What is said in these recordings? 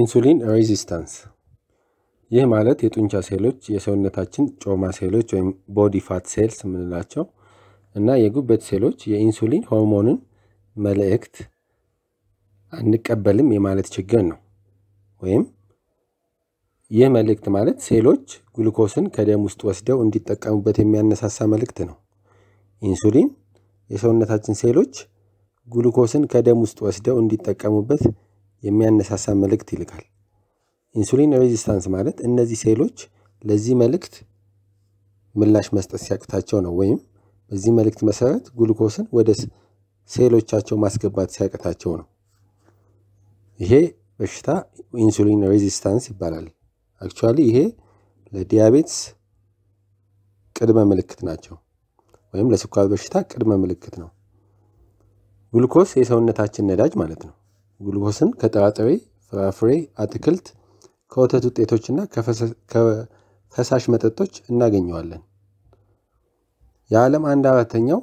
ኢንሱሊን ሬዚስታንስ ይህ ማለት የጡንቻ ሴሎች የሰውነታችን ጮማ ሴሎች ወይም ቦዲ ፋት ሴልስ የምንላቸው እና የጉበት ሴሎች የኢንሱሊን ሆርሞንን መልእክት አንቀበልም የማለት ችግር ነው። ወይም ይህ መልእክት ማለት ሴሎች ግሉኮስን ከደም ውስጥ ወስደው እንዲጠቀሙበት የሚያነሳሳ መልእክት ነው። ኢንሱሊን የሰውነታችን ሴሎች ግሉኮስን ከደም ውስጥ ወስደው እንዲጠቀሙበት የሚያነሳሳ መልእክት ይልካል። ኢንሱሊን ሬዚስታንስ ማለት እነዚህ ሴሎች ለዚህ መልእክት ምላሽ መስጠት ሲያቅታቸው ነው። ወይም በዚህ መልእክት መሰረት ግሉኮስን ወደ ሴሎቻቸው ማስገባት ሲያቅታቸው ነው። ይሄ በሽታ ኢንሱሊን ሬዚስታንስ ይባላል። አክቹዋሊ ይሄ ለዲያቤትስ ቅድመ ምልክት ናቸው፣ ወይም ለስኳር በሽታ ቅድመ ምልክት ነው። ግሉኮስ የሰውነታችን ነዳጅ ማለት ነው። ጉልኮስን ከጥራጥሬ፣ ፍራፍሬ፣ አትክልት፣ ከወተት ውጤቶች እና ከፈሳሽ መጠጦች እናገኘዋለን። የዓለም አንድ አራተኛው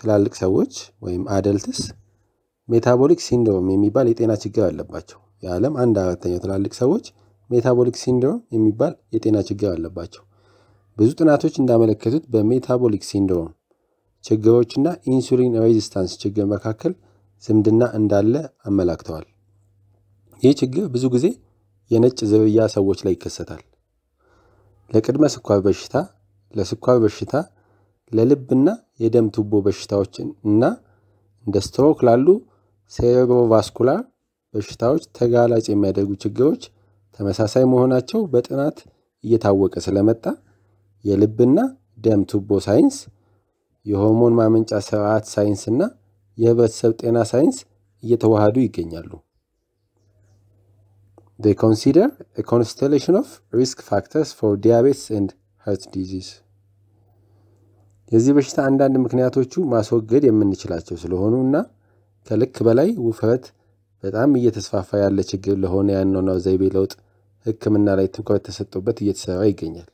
ትላልቅ ሰዎች ወይም አደልትስ ሜታቦሊክ ሲንድሮም የሚባል የጤና ችግር አለባቸው። የዓለም አንድ አራተኛው ትላልቅ ሰዎች ሜታቦሊክ ሲንድሮም የሚባል የጤና ችግር አለባቸው። ብዙ ጥናቶች እንዳመለከቱት በሜታቦሊክ ሲንድሮም ችግሮችና ኢንሱሊን ሬዚስታንስ ችግር መካከል ዝምድና እንዳለ አመላክተዋል። ይህ ችግር ብዙ ጊዜ የነጭ ዝርያ ሰዎች ላይ ይከሰታል። ለቅድመ ስኳር በሽታ፣ ለስኳር በሽታ፣ ለልብና የደም ቱቦ በሽታዎች እና እንደ ስትሮክ ላሉ ሴሬብሮቫስኩላር በሽታዎች ተጋላጭ የሚያደርጉ ችግሮች ተመሳሳይ መሆናቸው በጥናት እየታወቀ ስለመጣ የልብና ደም ቱቦ ሳይንስ፣ የሆርሞን ማመንጫ ስርዓት ሳይንስ እና የህብረተሰብ ጤና ሳይንስ እየተዋሃዱ ይገኛሉ። They consider a constellation of risk factors for diabetes and የዚህ በሽታ አንዳንድ ምክንያቶቹ ማስወገድ የምንችላቸው ስለሆኑ እና ከልክ በላይ ውፍረት በጣም እየተስፋፋ ያለ ችግር ለሆነ ያኗኗር ዘይቤ ለውጥ ህክምና ላይ ትኩረት ተሰጥቶበት እየተሰራ ይገኛል።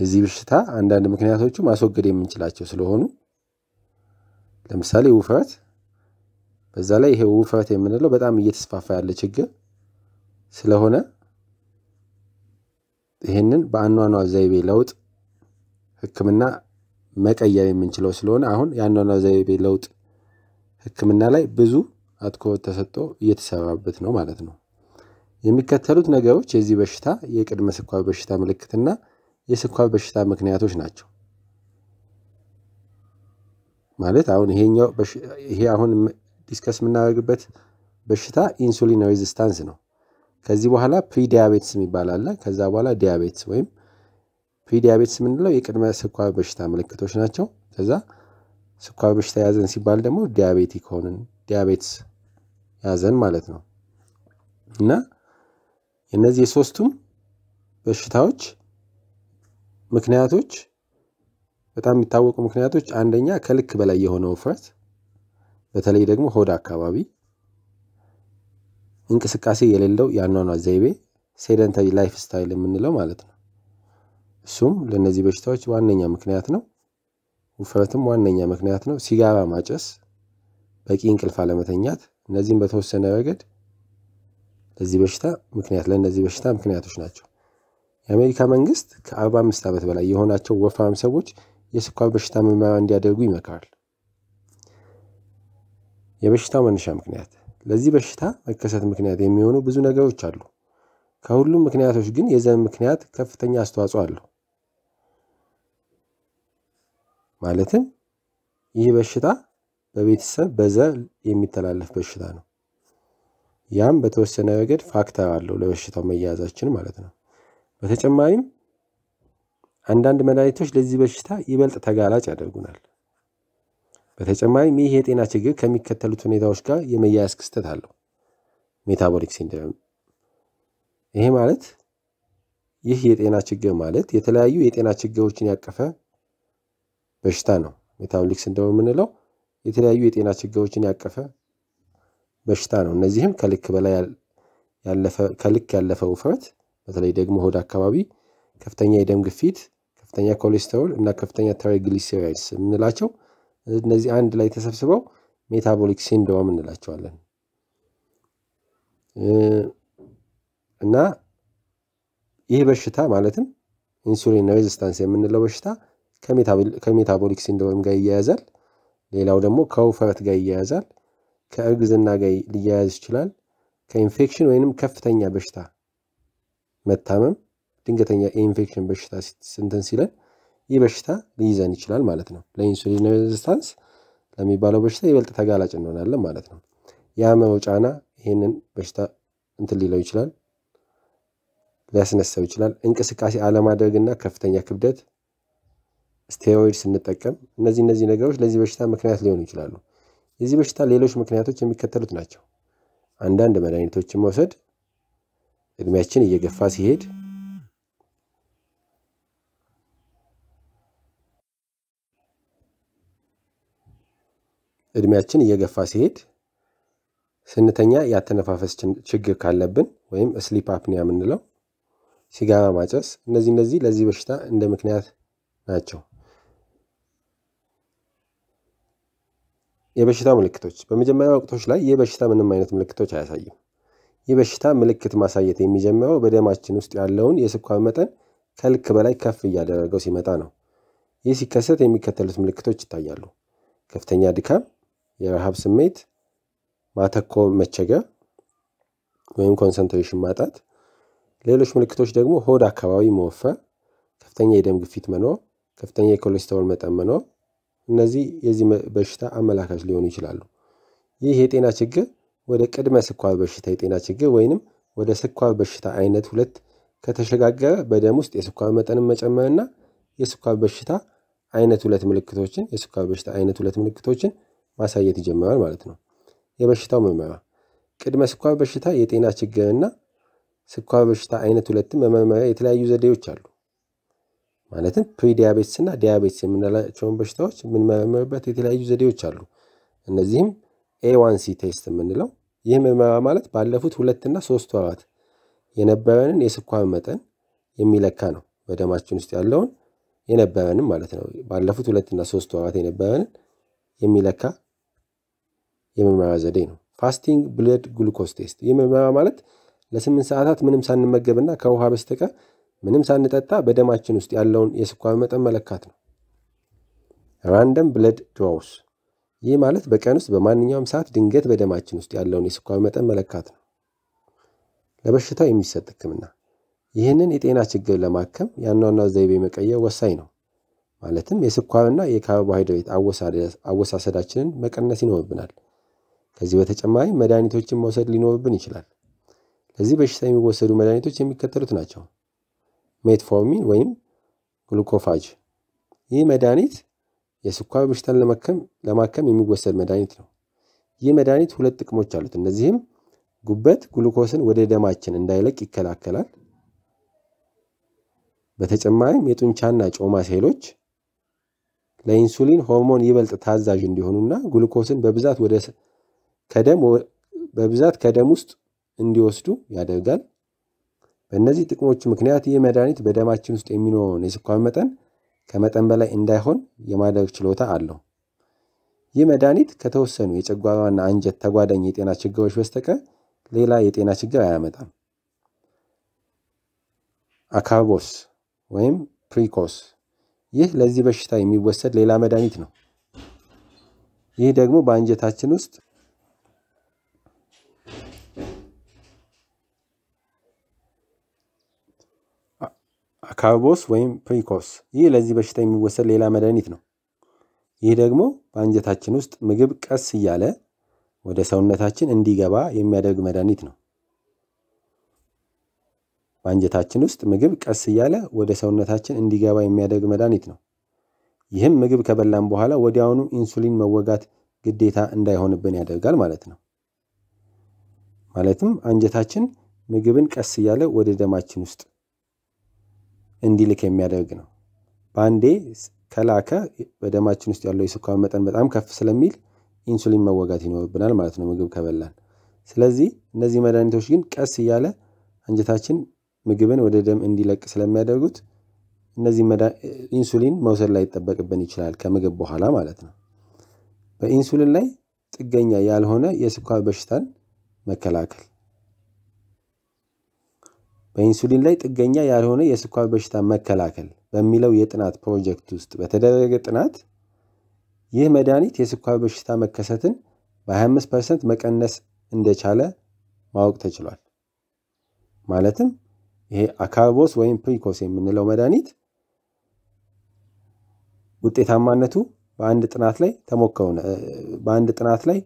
የዚህ በሽታ አንዳንድ ምክንያቶቹ ማስወገድ የምንችላቸው ስለሆኑ ለምሳሌ ውፍረት፣ በዛ ላይ ይሄ ውፍረት የምንለው በጣም እየተስፋፋ ያለ ችግር ስለሆነ ይህንን በአኗኗር ዘይቤ ለውጥ ሕክምና መቀየር የምንችለው ስለሆነ አሁን የአኗኗር ዘይቤ ለውጥ ሕክምና ላይ ብዙ አትኩሮት ተሰጥቶ እየተሰራበት ነው ማለት ነው። የሚከተሉት ነገሮች የዚህ በሽታ የቅድመ ስኳር በሽታ ምልክትና የስኳር በሽታ ምክንያቶች ናቸው። ማለት አሁን ይሄኛው ይሄ አሁን ዲስከስ የምናደርግበት በሽታ ኢንሱሊን ሬዚስታንስ ነው። ከዚህ በኋላ ፕሪዲያቤትስ የሚባል አለ። ከዛ በኋላ ዲያቤትስ ወይም ፕሪዲያቤትስ የምንለው የቅድመ ስኳር በሽታ ምልክቶች ናቸው። ከዛ ስኳር በሽታ ያዘን ሲባል ደግሞ ዲያቤቲክ ሆንን፣ ዲያቤትስ ያዘን ማለት ነው። እና እነዚህ የሶስቱም በሽታዎች ምክንያቶች በጣም የሚታወቁ ምክንያቶች አንደኛ ከልክ በላይ የሆነ ውፍረት፣ በተለይ ደግሞ ሆድ አካባቢ፣ እንቅስቃሴ የሌለው የአኗኗ ዘይቤ ሴደንተሪ ላይፍ ስታይል የምንለው ማለት ነው። እሱም ለእነዚህ በሽታዎች ዋነኛ ምክንያት ነው። ውፍረትም ዋነኛ ምክንያት ነው። ሲጋራ ማጨስ፣ በቂ እንቅልፍ አለመተኛት፣ እነዚህም በተወሰነ ረገድ ለዚህ በሽታ ምክንያት ለእነዚህ በሽታ ምክንያቶች ናቸው። የአሜሪካ መንግስት ከ45 ዓመት በላይ የሆናቸው ወፍራም ሰዎች የስኳር በሽታ ምርመራ እንዲያደርጉ ይመክራል። የበሽታው መነሻ ምክንያት ለዚህ በሽታ መከሰት ምክንያት የሚሆኑ ብዙ ነገሮች አሉ። ከሁሉም ምክንያቶች ግን የዘር ምክንያት ከፍተኛ አስተዋጽኦ አለው። ማለትም ይህ በሽታ በቤተሰብ በዘር የሚተላለፍ በሽታ ነው። ያም በተወሰነ ረገድ ፋክተር አለው ለበሽታው መያያዛችን ማለት ነው። በተጨማሪም አንዳንድ መድኃኒቶች ለዚህ በሽታ ይበልጥ ተጋላጭ ያደርጉናል። በተጨማሪም ይህ የጤና ችግር ከሚከተሉት ሁኔታዎች ጋር የመያያዝ ክስተት አለው። ሜታቦሊክ ሲንድሮም፣ ይሄ ማለት ይህ የጤና ችግር ማለት የተለያዩ የጤና ችግሮችን ያቀፈ በሽታ ነው። ሜታቦሊክ ሲንድሮም የምንለው የተለያዩ የጤና ችግሮችን ያቀፈ በሽታ ነው። እነዚህም ከልክ በላይ ከልክ ያለፈ ውፍረት፣ በተለይ ደግሞ ሆድ አካባቢ ከፍተኛ የደም ግፊት ከፍተኛ ኮሌስተሮል እና ከፍተኛ ትራይግሊሴራይድስ የምንላቸው እነዚህ አንድ ላይ ተሰብስበው ሜታቦሊክ ሲንድሮም እንላቸዋለን። እና ይህ በሽታ ማለትም ኢንሱሊን ሬዚስታንስ የምንለው በሽታ ከሜታቦሊክ ሲንድሮም ጋር ይያያዛል። ሌላው ደግሞ ከውፍረት ጋር ይያያዛል። ከእርግዝና ጋር ሊያያዝ ይችላል። ከኢንፌክሽን ወይንም ከፍተኛ በሽታ መታመም ድንገተኛ የኢንፌክሽን በሽታ ስንትን ሲለን ይህ በሽታ ሊይዘን ይችላል ማለት ነው። ለኢንሱሊን ሬዚስታንስ ለሚባለው በሽታ ይበልጥ ተጋላጭ እንሆናለን ማለት ነው። የአመው ጫና ይህንን በሽታ እንትን ሊለው ይችላል፣ ሊያስነሳው ይችላል። እንቅስቃሴ አለማድረግና ከፍተኛ ክብደት፣ ስቴሮይድ ስንጠቀም፣ እነዚህ እነዚህ ነገሮች ለዚህ በሽታ ምክንያት ሊሆኑ ይችላሉ። የዚህ በሽታ ሌሎች ምክንያቶች የሚከተሉት ናቸው። አንዳንድ መድኃኒቶችን መውሰድ፣ እድሜያችን እየገፋ ሲሄድ እድሜያችን እየገፋ ሲሄድ ስንተኛ ያተነፋፈስ ችግር ካለብን ወይም ስሊፕ አፕኒያ የምንለው ሲጋራ ማጨስ፣ እነዚህ እነዚህ ለዚህ በሽታ እንደ ምክንያት ናቸው። የበሽታ ምልክቶች በመጀመሪያ ወቅቶች ላይ ይህ በሽታ ምንም አይነት ምልክቶች አያሳይም። ይህ በሽታ ምልክት ማሳየት የሚጀምረው በደማችን ውስጥ ያለውን የስኳር መጠን ከልክ በላይ ከፍ እያደረገው ሲመጣ ነው። ይህ ሲከሰት የሚከተሉት ምልክቶች ይታያሉ። ከፍተኛ ድካም፣ የረሃብ ስሜት፣ ማተኮር መቸገር ወይም ኮንሰንትሬሽን ማጣት። ሌሎች ምልክቶች ደግሞ ሆድ አካባቢ መወፈር፣ ከፍተኛ የደም ግፊት መኖር፣ ከፍተኛ የኮሌስትሮል መጠን መኖር። እነዚህ የዚህ በሽታ አመላካች ሊሆኑ ይችላሉ። ይህ የጤና ችግር ወደ ቅድመ ስኳር በሽታ የጤና ችግር ወይንም ወደ ስኳር በሽታ አይነት ሁለት ከተሸጋገረ በደም ውስጥ የስኳር መጠንን መጨመርና የስኳር በሽታ አይነት ሁለት ምልክቶችን የስኳር በሽታ አይነት ሁለት ምልክቶችን ማሳየት ይጀምራል ማለት ነው። የበሽታው ምርመራ ቅድመ ስኳር በሽታ የጤና ችግርና ስኳር በሽታ አይነት ሁለትም መመርመሪያ የተለያዩ ዘዴዎች አሉ። ማለትም ፕሪዲያቤትስ እና ዲያቤትስ የምንላቸውን በሽታዎች የምንመረምርበት የተለያዩ ዘዴዎች አሉ። እነዚህም ኤዋንሲ ቴስት የምንለው ይህ ምርመራ ማለት ባለፉት ሁለትና ሶስት ወራት የነበረንን የስኳር መጠን የሚለካ ነው። በደማችን ውስጥ ያለውን የነበረንም ማለት ነው። ባለፉት ሁለትና ሶስት ወራት የነበረንን የሚለካ የመመያ ዘዴ ነው። ፋስቲንግ ብለድ ግሉኮስ ቴስት ይህ ምርመራ ማለት ለስምንት ሰዓታት ምንም ሳንመገብና ከውሃ በስተቀር ምንም ሳንጠጣ በደማችን ውስጥ ያለውን የስኳር መጠን መለካት ነው። ራንደም ብለድ ድሮውስ ይህ ማለት በቀን ውስጥ በማንኛውም ሰዓት ድንገት በደማችን ውስጥ ያለውን የስኳር መጠን መለካት ነው። ለበሽታው የሚሰጥ ህክምና ይህንን የጤና ችግር ለማከም የአኗኗር ዘይቤ መቀየር ወሳኝ ነው። ማለትም የስኳርና የካርቦሃይድሬት አወሳሰዳችንን መቀነስ ይኖርብናል። ከዚህ በተጨማሪ መድኃኒቶችን መውሰድ ሊኖርብን ይችላል። ለዚህ በሽታ የሚወሰዱ መድኃኒቶች የሚከተሉት ናቸው። ሜትፎርሚን ወይም ግሉኮፋጅ። ይህ መድኃኒት የስኳር በሽታን ለማከም የሚወሰድ መድኃኒት ነው። ይህ መድኃኒት ሁለት ጥቅሞች አሉት። እነዚህም ጉበት ግሉኮስን ወደ ደማችን እንዳይለቅ ይከላከላል። በተጨማሪም የጡንቻና ጮማ ሴሎች ለኢንሱሊን ሆርሞን ይበልጥ ታዛዥ እንዲሆኑና ግሉኮስን በብዛት ወደ ከደም በብዛት ከደም ውስጥ እንዲወስዱ ያደርጋል። በእነዚህ ጥቅሞች ምክንያት ይህ መድኃኒት በደማችን ውስጥ የሚኖረውን የስኳር መጠን ከመጠን በላይ እንዳይሆን የማድረግ ችሎታ አለው። ይህ መድኃኒት ከተወሰኑ የጨጓራና አንጀት ተጓዳኝ የጤና ችግሮች በስተቀር ሌላ የጤና ችግር አያመጣም። አካርቦስ ወይም ፕሪኮስ ይህ ለዚህ በሽታ የሚወሰድ ሌላ መድኃኒት ነው። ይህ ደግሞ በአንጀታችን ውስጥ አካቦስ ወይም ፕሪኮስ። ይህ ለዚህ በሽታ የሚወሰድ ሌላ መድኃኒት ነው። ይህ ደግሞ በአንጀታችን ውስጥ ምግብ ቀስ እያለ ወደ ሰውነታችን እንዲገባ የሚያደርግ መድኃኒት ነው። በአንጀታችን ውስጥ ምግብ ቀስ እያለ ወደ ሰውነታችን እንዲገባ የሚያደርግ መድኃኒት ነው። ይህም ምግብ ከበላን በኋላ ወዲያውኑ ኢንሱሊን መወጋት ግዴታ እንዳይሆንብን ያደርጋል ማለት ነው። ማለትም አንጀታችን ምግብን ቀስ እያለ ወደ ደማችን ውስጥ እንዲልክ የሚያደርግ ነው። በአንዴ ከላከ በደማችን ውስጥ ያለው የስኳር መጠን በጣም ከፍ ስለሚል ኢንሱሊን መወጋት ይኖርብናል ማለት ነው ምግብ ከበላን። ስለዚህ እነዚህ መድኃኒቶች ግን ቀስ እያለ አንጀታችን ምግብን ወደ ደም እንዲለቅ ስለሚያደርጉት እነዚህ ኢንሱሊን መውሰድ ላይ ይጠበቅብን ይችላል ከምግብ በኋላ ማለት ነው። በኢንሱሊን ላይ ጥገኛ ያልሆነ የስኳር በሽታን መከላከል በኢንሱሊን ላይ ጥገኛ ያልሆነ የስኳር በሽታ መከላከል በሚለው የጥናት ፕሮጀክት ውስጥ በተደረገ ጥናት ይህ መድኃኒት የስኳር በሽታ መከሰትን በ25 ፐርሰንት መቀነስ እንደቻለ ማወቅ ተችሏል። ማለትም ይሄ አካርቦስ ወይም ፕሪኮስ የምንለው መድኃኒት ውጤታማነቱ በአንድ ጥናት ላይ በአንድ ጥናት ላይ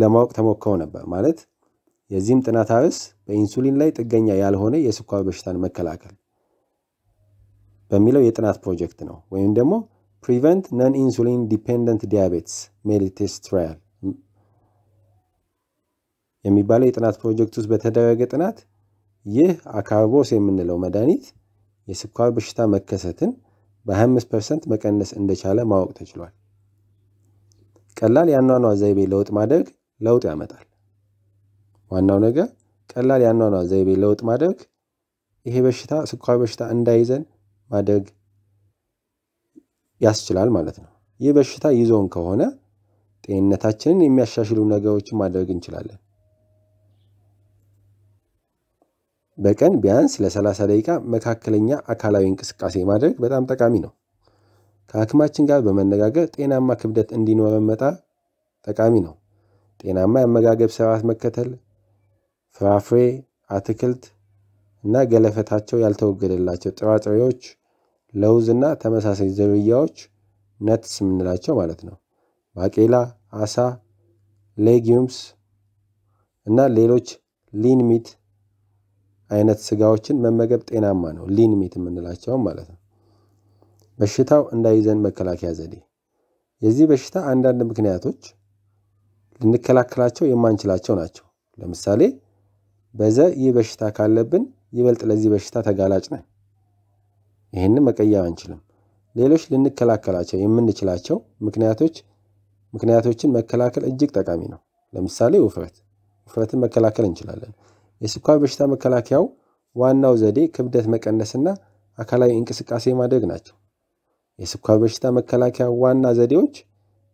ለማወቅ ተሞክሮ ነበር ማለት የዚህም ጥናት አብስ በኢንሱሊን ላይ ጥገኛ ያልሆነ የስኳር በሽታን መከላከል በሚለው የጥናት ፕሮጀክት ነው ወይም ደግሞ ፕሪቨንት ነን ኢንሱሊን ዲፔንደንት ዲያቤትስ ሜሊቴስ ትራያል የሚባለው የጥናት ፕሮጀክት ውስጥ በተደረገ ጥናት ይህ አካርቦስ የምንለው መድኃኒት የስኳር በሽታ መከሰትን በ25 ፐርሰንት መቀነስ እንደቻለ ማወቅ ተችሏል። ቀላል የአኗኗር ዘይቤ ለውጥ ማድረግ ለውጥ ያመጣል። ዋናው ነገር ቀላል የአኗኗር ዘይቤ ለውጥ ማድረግ ይሄ በሽታ ስኳር በሽታ እንዳይዘን ማድረግ ያስችላል ማለት ነው። ይህ በሽታ ይዞን ከሆነ ጤንነታችንን የሚያሻሽሉ ነገሮችን ማድረግ እንችላለን። በቀን ቢያንስ ለሰላሳ ደቂቃ መካከለኛ አካላዊ እንቅስቃሴ ማድረግ በጣም ጠቃሚ ነው። ከሐኪማችን ጋር በመነጋገር ጤናማ ክብደት እንዲኖረን መጣ ጠቃሚ ነው። ጤናማ የአመጋገብ ስርዓት መከተል ፍራፍሬ፣ አትክልት እና ገለፈታቸው ያልተወገደላቸው ጥራጥሬዎች ለውዝ እና ተመሳሳይ ዝርያዎች ነትስ የምንላቸው ማለት ነው። ባቄላ፣ አሳ፣ ሌጊዩምስ እና ሌሎች ሊን ሚት አይነት ስጋዎችን መመገብ ጤናማ ነው። ሊን ሚት ማለት ነው። በሽታው እንዳይዘን መከላከያ ዘዴ የዚህ በሽታ አንዳንድ ምክንያቶች ልንከላከላቸው የማንችላቸው ናቸው። ለምሳሌ በዛ ይህ በሽታ ካለብን ይበልጥ ለዚህ በሽታ ተጋላጭ ነን። ይህንን መቀየር አንችልም። ሌሎች ልንከላከላቸው የምንችላቸው ምክንያቶች ምክንያቶችን መከላከል እጅግ ጠቃሚ ነው። ለምሳሌ ውፍረት፣ ውፍረትን መከላከል እንችላለን። የስኳር በሽታ መከላከያው ዋናው ዘዴ ክብደት መቀነስና አካላዊ እንቅስቃሴ ማድረግ ናቸው። የስኳር በሽታ መከላከያ ዋና ዘዴዎች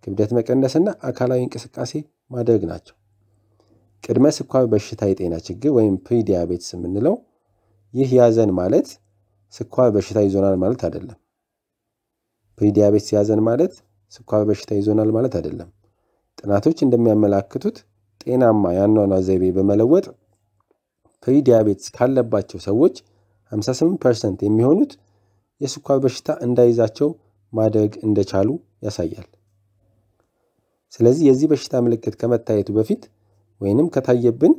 ክብደት መቀነስና አካላዊ እንቅስቃሴ ማድረግ ናቸው። ቅድመ ስኳር በሽታ የጤና ችግር ወይም ፕሪዲያቤትስ የምንለው ይህ ያዘን ማለት ስኳር በሽታ ይዞናል ማለት አይደለም። ፕሪዲያቤትስ ያዘን ማለት ስኳር በሽታ ይዞናል ማለት አይደለም። ጥናቶች እንደሚያመላክቱት ጤናማ ያኗኗ ዘይቤ በመለወጥ ፕሪዲያቤትስ ካለባቸው ሰዎች 58 ፐርሰንት የሚሆኑት የስኳር በሽታ እንዳይዛቸው ማድረግ እንደቻሉ ያሳያል። ስለዚህ የዚህ በሽታ ምልክት ከመታየቱ በፊት ወይንም ከታየብን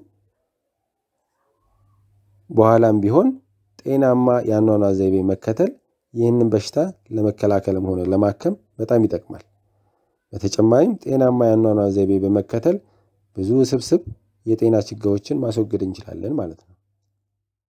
በኋላም ቢሆን ጤናማ የአኗኗ ዘይቤ መከተል ይህንን በሽታ ለመከላከልም ሆነ ለማከም በጣም ይጠቅማል። በተጨማሪም ጤናማ የአኗኗ ዘይቤ በመከተል ብዙ ውስብስብ የጤና ችግሮችን ማስወገድ እንችላለን ማለት ነው።